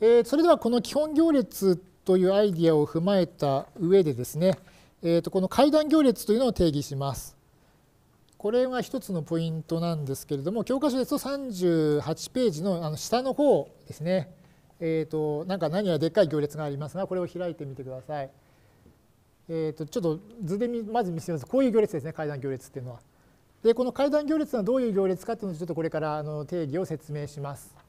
えー、それではこの基本行列というアイディアを踏まえた上でですね、えー、とこの階段行列というのを定義します。これが一つのポイントなんですけれども教科書ですと38ページのあの下の方ですね、えー、となんか何やでっかい行列がありますがこれを開いてみてください。えー、とちょっと図でまず見せますこういう行列ですね階段行列っていうのは。でこの階段行列はどういう行列かっていうのをちょっとこれからあの定義を説明します。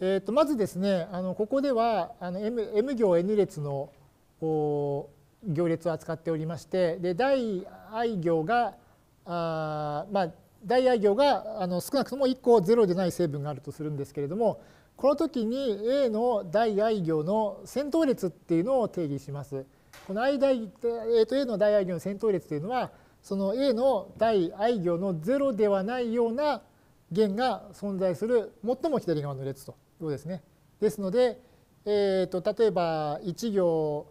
えー、とまずですねあのここではあの M, M 行 N 列の行列を扱っておりましてで大 i 行があまあ大愛行があの少なくとも1個0でない成分があるとするんですけれどもこの時に A の大愛行の先頭列っていうのを定義します。この I 大、えー、と A の大愛行の先頭列というのはその A の大愛行の0ではないような弦が存在する最も左側の列とようですね。ですので、えーと、例えば1行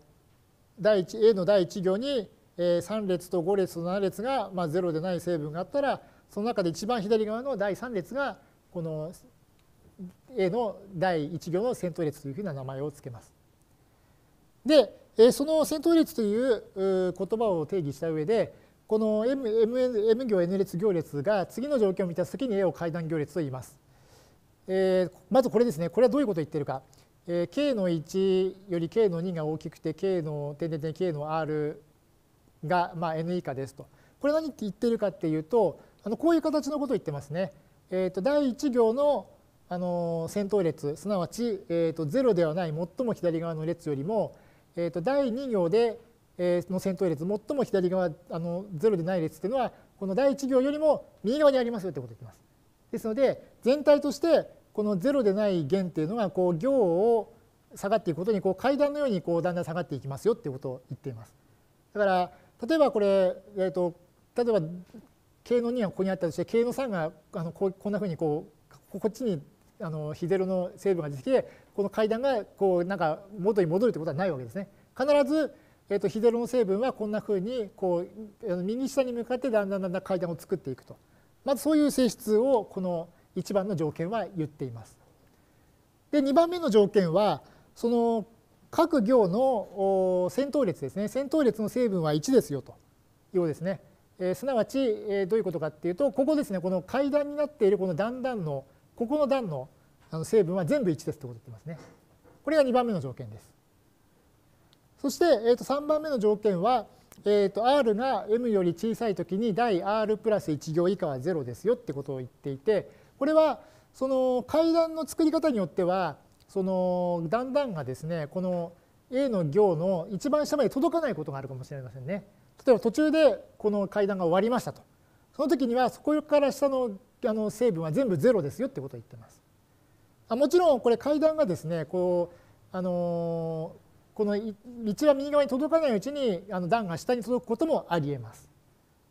第 A の第1行に3列と5列と7列が、まあ、0でない成分があったらその中で一番左側の第3列がこの A の第1行の先頭列というふうな名前を付けます。でその先頭列という言葉を定義した上でこの M, M, M 行 N 列行列が次の条件を満たすときに A を階段行列と言います。えー、まずこれですねこれはどういうことを言ってるか、えー、k の1より k の2が大きくて k の点点点 k の r が、まあ、n 以下ですとこれ何って言ってるかっていうとあのこういう形のことを言ってますね。えーと、第1行のあの先頭列すなわち、えーと、0ではない最も左側の列よりも、えーと、と第2行で、えー、の先頭列最も左側あの0でない列っていうのはこの第1行よりも右側にありますよってことを言ってます。ですので全体としてこの0でない弦っていうのがこう行を下がっていくことにこう階段のようにこうだんだん下がっていきますよっていうことを言っています。だから例えばこれ、えーと、例えば K の2がここにあったとして K の3があのここんなふうにこうこっちにあのヒゼロの成分が出てきてこの階段がこうなんか元に戻るってことはないわけですね。必ず、えーと、とヒゼロの成分はこんなふうにこう右下に向かってだんだんだんだん階段を作っていくと。まずそういう性質をこの1番の条件は言っています。で2番目の条件はその各行の先頭列ですね先頭列の成分は1ですよとようですね。えー、すなわち、えー、どういうことかっていうとここですねこの階段になっているこの段々のここの段の成分は全部1ですってこと言ってますね。これが2番目の条件です。そして、えー、と3番目の条件は、えー、と r が m より小さいときに第 r プラス1行以下は0ですよってことを言っていてこれはその階段の作り方によってはその段々がですねこの A の行の一番下まで届かないことがあるかもしれませんね。例えば途中でこの階段が終わりましたと。その時にはそこから下のあの成分は全部0ですよってことを言ってます。あもちろんこれ階段がですねこうあのこの道は右側に届かないうちにあの段が下に届くこともありえます。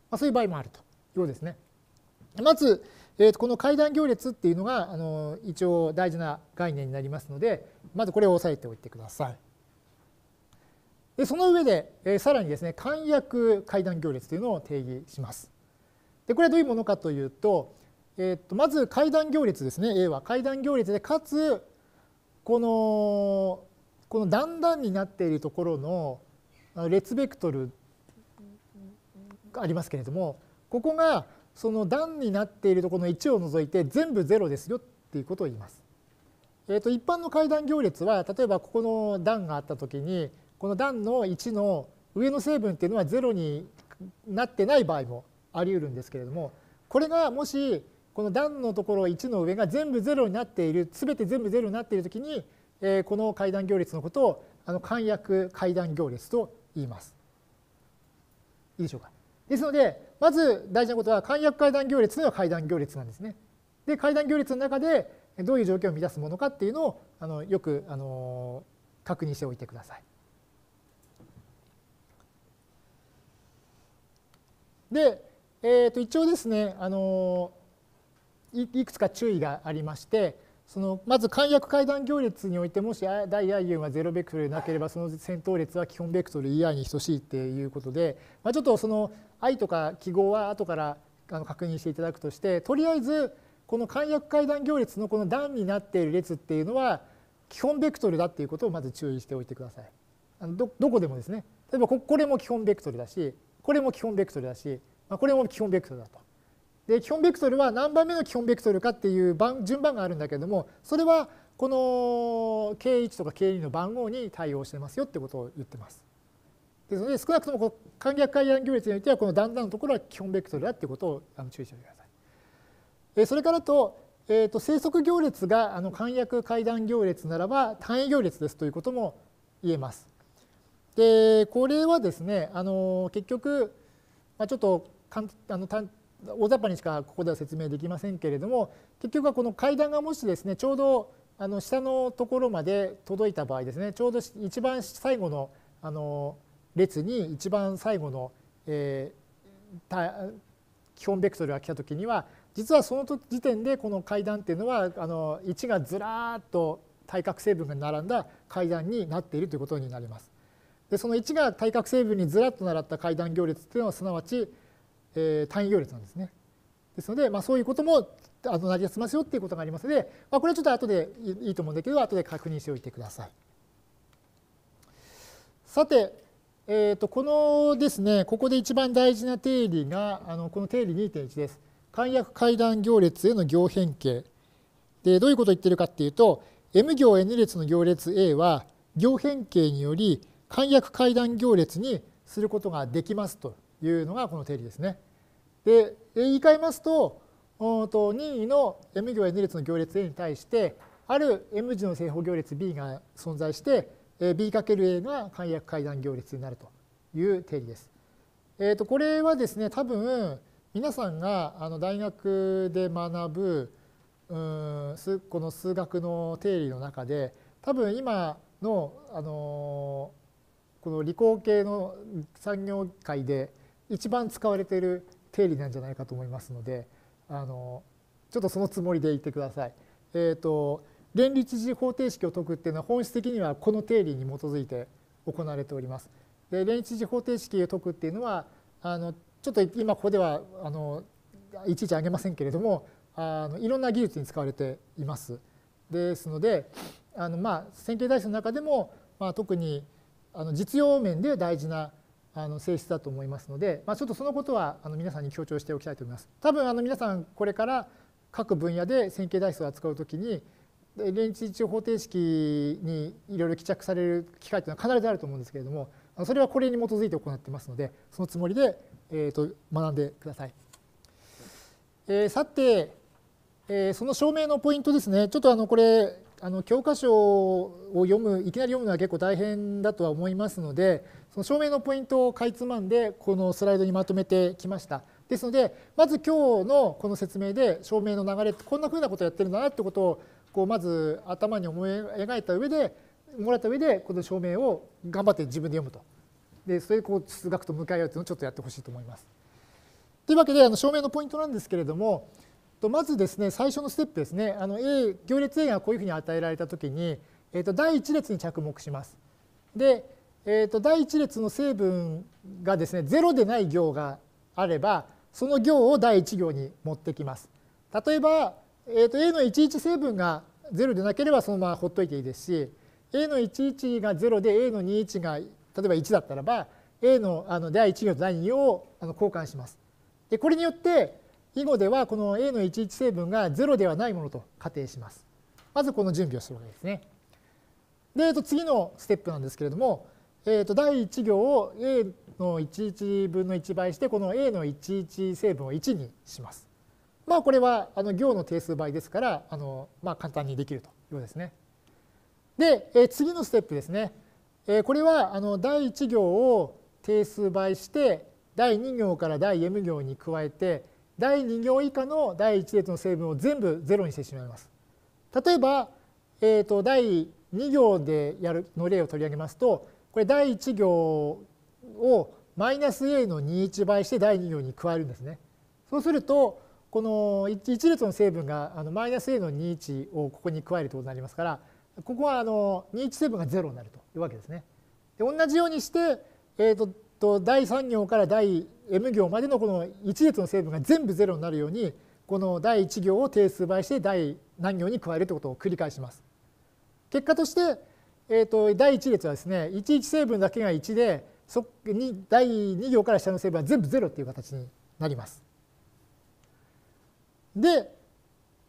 まあ、そういう場合もあるということですね。まず、えー、とこの階段行列っていうのがあの一応大事な概念になりますのでまずこれを押さえておいてください。でその上で、えー、さらにですね簡約階段行列というのを定義します。でこれはどういうものかというと,、えー、とまず階段行列ですね A は階段行列でかつこのこの段々になっているところの列ベクトルがありますけれどもここがその段になっているところの1を除いて全部0ですよっていうことを言います。えー、と一般の階段行列は例えばここの段があった時にこの段の1の上の成分っていうのは0になってない場合もありうるんですけれどもこれがもしこの段のところ1の上が全部0になっている全て全部0になっている時にえこの階段行列のことをあの簡約階段行列と言います。いいでしょうか。ですのでまず大事なことは簡約階段行列というのは階段行列なんですね。で階段行列の中でどういう条件を満たすものかっていうのをあのよくあの確認しておいてください。で、えー、と一応ですねあのいくつか注意がありましてそのまず簡約階段行列においてもし大 i ンが0ベクトルでなければその先頭列は基本ベクトル ei に等しいっていうことで、まあ、ちょっとその i とか記号は後から確認していただくとしてとりあえずこの簡約階段行列のこの段になっている列っていうのは基本ベクトルだっていうことをまず注意しておいてください。どどこでもですね例えばこれも基本ベクトルだしこれも基本ベクトルだし、まあ、これも基本ベクトルだと。で基本ベクトルは何番目の基本ベクトルかっていう番順番があるんだけどもそれはこの K1 とか K2 の番号に対応してますよってことを言ってます。ですので少なくとも簡略階段行列においてはこの段々のところは基本ベクトルだっていうことを注意しておいてください。えそれからと,、えー、と生息行列があの簡約階段行列ならば単位行列ですということも言えます。でこれはですねあの結局、まあ、ちょっとかんあの単大雑把にしかここでは説明できませんけれども結局はこの階段がもしですねちょうどあの下のところまで届いた場合ですねちょうど一番最後のあの列に一番最後の、えー、基本ベクトルが来た時には実はその時点でこの階段っていうのはあの1がずらーっと対角成分が並んだ階段になっているということになります。でその1が対角成分にずらっと並った階段行列っていうのはすなわちえ単位行列なんですね。ですので、まあ、そういうこともあの成りますよっていうことがありますので、まあ、これはちょっと後でいいと思うんだけど後で確認しておいてください。さて、えー、とこのですねここで一番大事な定理があのこの定理2.1です。簡約階段行列への行変形でどういうことを言ってるかっていうと M 行 N 列の行列 A は行変形により簡約階段行列にすることができますというのがこの定理ですね。で言い換えますと任意の M 行 N 列の行列 A に対してある M 字の正方行列 B が存在して B×A が簡約階段行列になるという定理です。えー、とこれはですね多分皆さんがあの大学で学ぶうんこの数学の定理の中で多分今の、あのこの理工系の産業界で一番使われている定理なんじゃないかと思いますのであのちょっとそのつもりで言ってください。えーと、連立一次方程式を解くっていうのは本質的にはこの定理に基づいて行われております。で連立一次方程式を解くっていうのはあのちょっと今ここではあのいちいち挙げませんけれどもあのいろんな技術に使われています。ですのであの、まあ、線形代数の中でも、まあ、特にあの実用面で大事なあの性質だと思いますので、まあ、ちょっとそのことはあの皆さんに強調しておきたいと思います。多分あの皆さんこれから各分野で線形代数を扱うときに連立一応方程式にいろいろ帰着される機会というのは必ずあると思うんですけれどもそれはこれに基づいて行ってますのでそのつもりで、えー、と学んでください。えー、さて、えー、その証明のポイントですねちょっとあのこれあの教科書を読むいきなり読むのは結構大変だとは思いますのでその証明のポイントをかいつまんでこのスライドにまとめてきました。ですのでまず今日のこの説明で証明の流れこんなふうなことをやってるんだなってことをこうまず頭に思い描いた上でもらった上でこの証明を頑張って自分で読むとでそれでこう数学と向かい合うというのをちょっとやってほしいと思います。というわけであの証明のポイントなんですけれどもとまずですね最初のステップですねあの A 行列 A がこういうふうに与えられた時に、えー、と第1列に着目します。で、えー、と第1列の成分がですね0でない行があればその行を第1行に持ってきます。例えば、えー、と A の11成分が0でなければそのままほっといていいですし A の11が0で A の21が例えば1だったらば A のあの第1行と第2行をあの交換します。でこれによって囲碁ではこの A の11成分が0ではないものと仮定します。まずこの準備をするわけですね。で、えっと、次のステップなんですけれども、えっと、第1行を A の11分の1倍して、この A の11成分を1にします。まあ、これはあの行の定数倍ですから、あのまあ、簡単にできるということですね。で、え次のステップですね。えこれはあの第1行を定数倍して、第2行から第 M 行に加えて、第2行以下の第1列の成分を全部ロにしてしまいます。例えば、えーと、第2行でやるの例を取り上げますとこれ第1行をマイナス a の21倍して第2行に加えるんですね。そうするとこの1列の成分があのマイナス a の21をここに加えるということになりますからここはあの21成分が0になるというわけですね。で同じようにして、えーとと第3行から第 M 行までのこの1列の成分が全部0になるようにこの第1行を定数倍して第何行に加えるということを繰り返します。結果として、えーと、第1列はですね11成分だけが1でそに第2行から下の成分は全部0っていう形になります。で、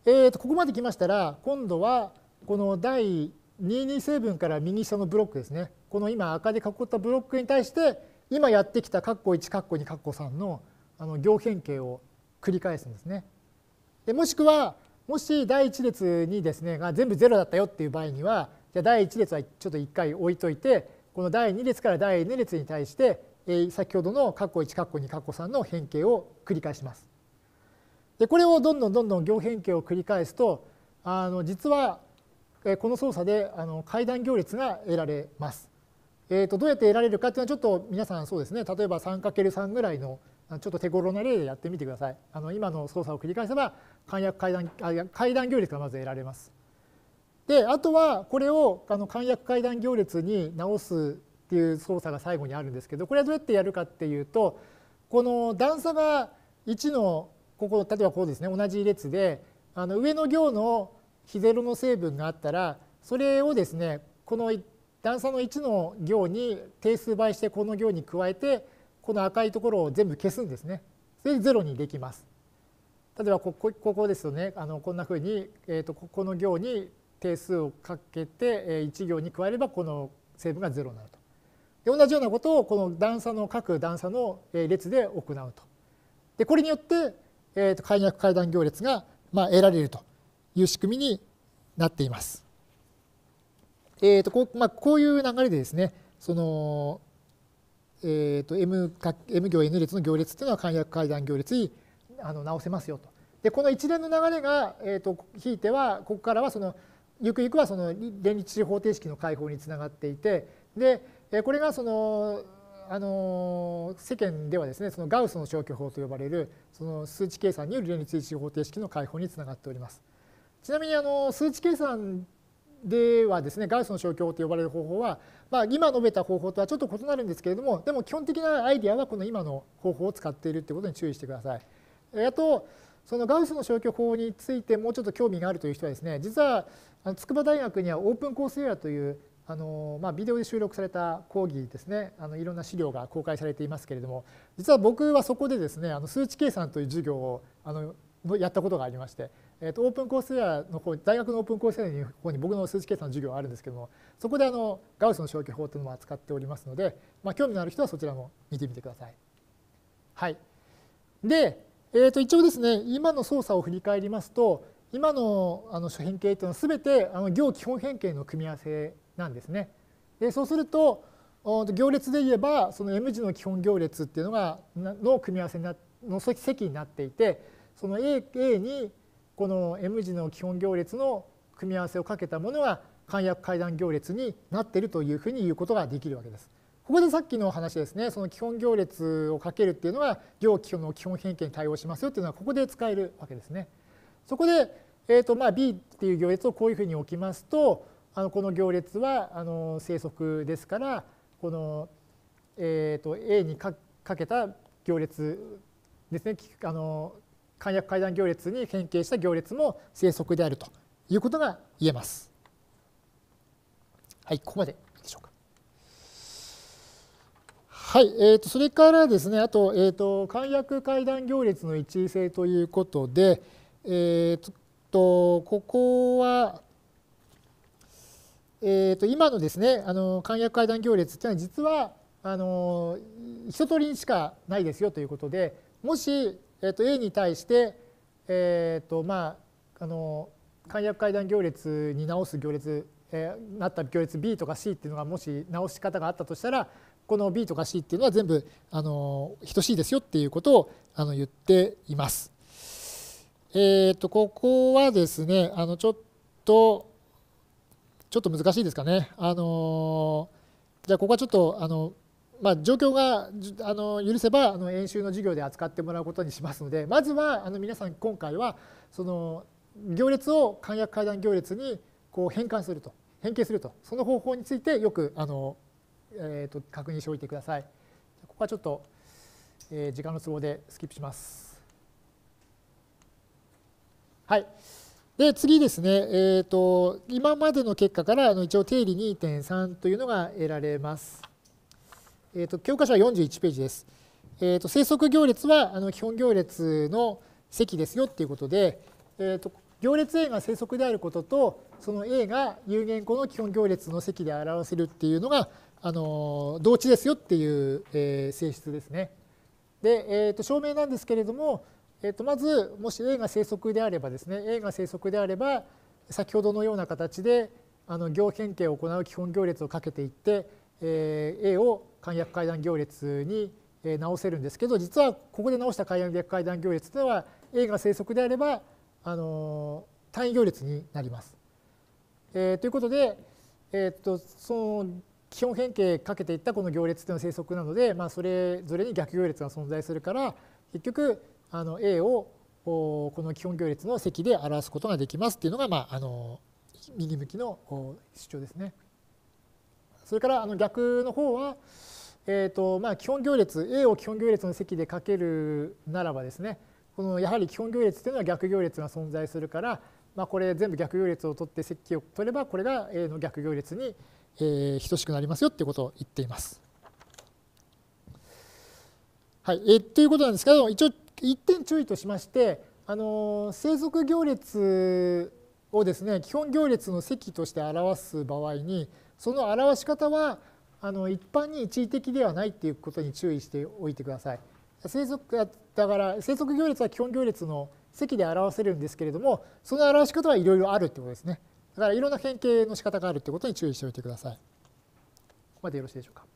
えー、とここまで来ましたら今度はこの第22成分から右下のブロックですねこの今赤で囲ったブロックに対して今やってきた括弧1括弧2括弧3のあの行変形を繰り返すんですね。でもしくはもし第1列にですねが全部0だったよっていう場合にはじゃ第1列はちょっと1回置いといてこの第2列から第2列に対して先ほどの括弧1括弧2括弧3の変形を繰り返します。でこれをどんどんどんどん行変形を繰り返すとあの実はこの操作であの階段行列が得られます。えー、とどうやって得られるかっていうのはちょっと皆さんそうですね例えば 3×3 ぐらいのちょっと手頃な例でやってみてください。あの今の操作を繰り返せば簡約階段階段行列がまず得られます。であとはこれをあの簡約階段行列に直すっていう操作が最後にあるんですけどこれはどうやってやるかっていうとこの段差が1のここ例えばこうですね同じ列であの上の行の非ゼロの成分があったらそれをですねこの段差の1の行に定数倍してこの行に加えてこの赤いところを全部消すんですね。それで0にできます。例えばここここですよねあのこんなふうに、えーと、ここの行に定数をかけて、えー、1行に加えればこの成分が0になると。で同じようなことをこの段差の各段差の列で行うと。でこれによって、えーと解約階段行列が、まあ、得られるという仕組みになっています。えーとこうまあ、こういう流れでですねその、えーと、M, M 行 N 列の行列っていうのは簡約階段行列にあの直せますよと。でこの一連の流れが、えーと、と引いてはここからはそのゆくゆくはその連立方程式の解放につながっていてでこれがそのあの世間ではですねそのガウスの消去法と呼ばれるその数値計算による連立一次方程式の解放につながっております。ちなみにあの数値計算ではですねガウスの消去法と呼ばれる方法は、まあ、今述べた方法とはちょっと異なるんですけれどもでも基本的なアイデアはこの今の方法を使っているということに注意してください。あとそのガウスの消去法についてもうちょっと興味があるという人はですね実は筑波大学にはオープンコースエラアというあの、まあ、ビデオで収録された講義ですねあのいろんな資料が公開されていますけれども実は僕はそこでですねあの数値計算という授業をあのやったことがありまして、えー、とオープンコースウェアの方大学のオープンコースウェアの方に僕の数値計算の授業があるんですけどもそこであのガウスの消去法というのも扱っておりますので、まあ、興味のある人はそちらも見てみてください。はい、で、えー、と一応ですね今の操作を振り返りますと今のあの初変形というのは全てあの行基本変形の組み合わせなんですね。でそうすると行列で言えばその M 字の基本行列っていうのがの組み合わせになの席になっていてその A, A にこの M 字の基本行列の組み合わせをかけたものが簡約階段行列になっているというふうに言うことができるわけです。ここでさっきの話ですね、その基本行列をかけるっていうのは、行基本の基本変形に対応しますよっていうのは、ここで使えるわけですね。そこで、えーとまあ、B っていう行列をこういうふうに置きますと、あのこの行列はあの正則ですから、この、えー、と A にかけた行列ですね、あの簡約階段行列に変形した行列も正則であるということが言えます。はい、ここまででしょうか。はい、えー、とそれからですね、あと,、えー、と簡約階段行列の一位性ということで、えー、とここは、えー、と今のですねあの簡約階段行列というのは実はあの一通りにしかないですよということでもしえー、と A に対して、えーとまあ、あの簡約階段行列に直す行列、えー、なった行列 B とか C っていうのがもし直し方があったとしたらこの B とか C っていうのは全部あの等しいですよっていうことをあの言っています。えーと、ここはですねあのちょっとちょっと難しいですかね。あのじゃあここはちょっとあのまあ、状況があの許せばあの演習の授業で扱ってもらうことにしますのでまずはあの皆さん今回はその行列を簡約階段行列にこう変換すると変形するとその方法についてよくあの、えー、と確認しておいてください。ここはちょっと、えー、時間の都合でスキップします。はい、で次ですね、えーと、今までの結果からあの一応定理2.3というのが得られます。えーと、教科書は41ページです。えーと、生息行列はあの基本行列の積ですよっていうことで、えーと、行列 A が生息であることとその A が有限項の基本行列の積で表せるっていうのがあの同値ですよっていう、えー、性質ですね。で、えー、と証明なんですけれども、えー、とまずもし A が生息であればですね A が生息であれば先ほどのような形であの行変形を行う基本行列をかけていって、えー、A を簡約階段行列に直せるんですけど実はここで直した簡約階段行列では A が正則であればあの単位行列になります。えー、ということで、えー、っとその基本変形かけていったこの行列というのは正則なので、まあ、それぞれに逆行列が存在するから結局あの A をこの基本行列の積で表すことができますっていうのが、まあ、あの右向きの主張ですね。それからあの逆の方は、えーとまあ、基本行列 A を基本行列の積でかけるならばですねこのやはり基本行列というのは逆行列が存在するから、まあ、これ全部逆行列を取って積を取ればこれが A の逆行列に、えー、等しくなりますよってことを言っています。はい、えー、ということなんですけど一応一点注意としましてあの生息行列をですね基本行列の積として表す場合にその表し方はあの一般に一時的ではないっていうことに注意しておいてください。生息だから生息行列は基本行列の積で表せるんですけれどもその表し方はいろいろあるってことですね。だからいろんな変形の仕方があるってことに注意しておいてください。ここまでよろしいでしょうか。